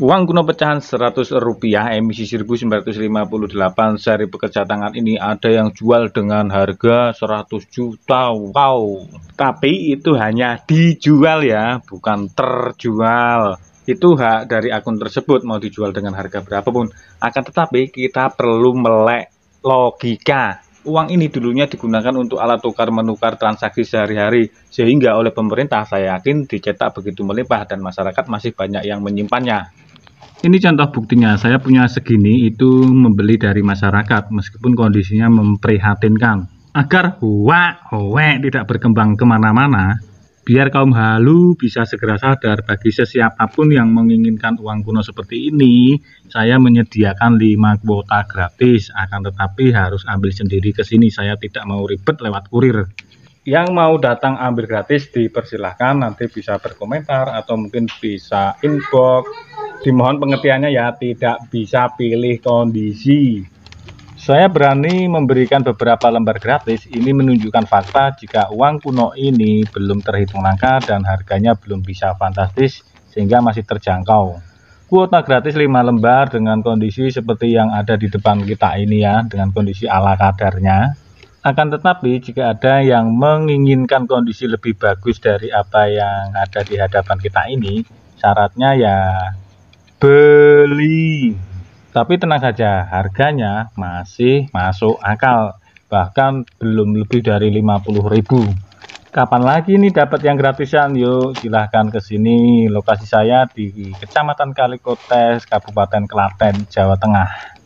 Uang kuno pecahan 100 rupiah emisi 1958 seri pekerja tangan ini ada yang jual dengan harga 100 juta. Wow. Tapi itu hanya dijual ya, bukan terjual itu hak dari akun tersebut mau dijual dengan harga berapapun. Akan tetapi kita perlu melek logika. Uang ini dulunya digunakan untuk alat tukar menukar transaksi sehari-hari sehingga oleh pemerintah saya yakin dicetak begitu melimpah dan masyarakat masih banyak yang menyimpannya. Ini contoh buktinya, saya punya segini itu membeli dari masyarakat meskipun kondisinya memprihatinkan. Agar huwak huwak tidak berkembang kemana-mana, biar kaum halu bisa segera sadar bagi sesiapapun yang menginginkan uang kuno seperti ini, saya menyediakan 5 kuota gratis, akan tetapi harus ambil sendiri ke sini, saya tidak mau ribet lewat kurir yang mau datang ambil gratis dipersilahkan nanti bisa berkomentar atau mungkin bisa inbox dimohon pengertiannya ya tidak bisa pilih kondisi saya berani memberikan beberapa lembar gratis ini menunjukkan fakta jika uang kuno ini belum terhitung langka dan harganya belum bisa fantastis sehingga masih terjangkau kuota gratis 5 lembar dengan kondisi seperti yang ada di depan kita ini ya dengan kondisi ala kadarnya akan tetapi jika ada yang menginginkan kondisi lebih bagus dari apa yang ada di hadapan kita ini syaratnya ya beli. Tapi tenang saja, harganya masih masuk akal, bahkan belum lebih dari 50.000. Kapan lagi nih dapat yang gratisan? Yuk, silahkan ke sini. Lokasi saya di Kecamatan Kalikotes, Kabupaten Klaten, Jawa Tengah.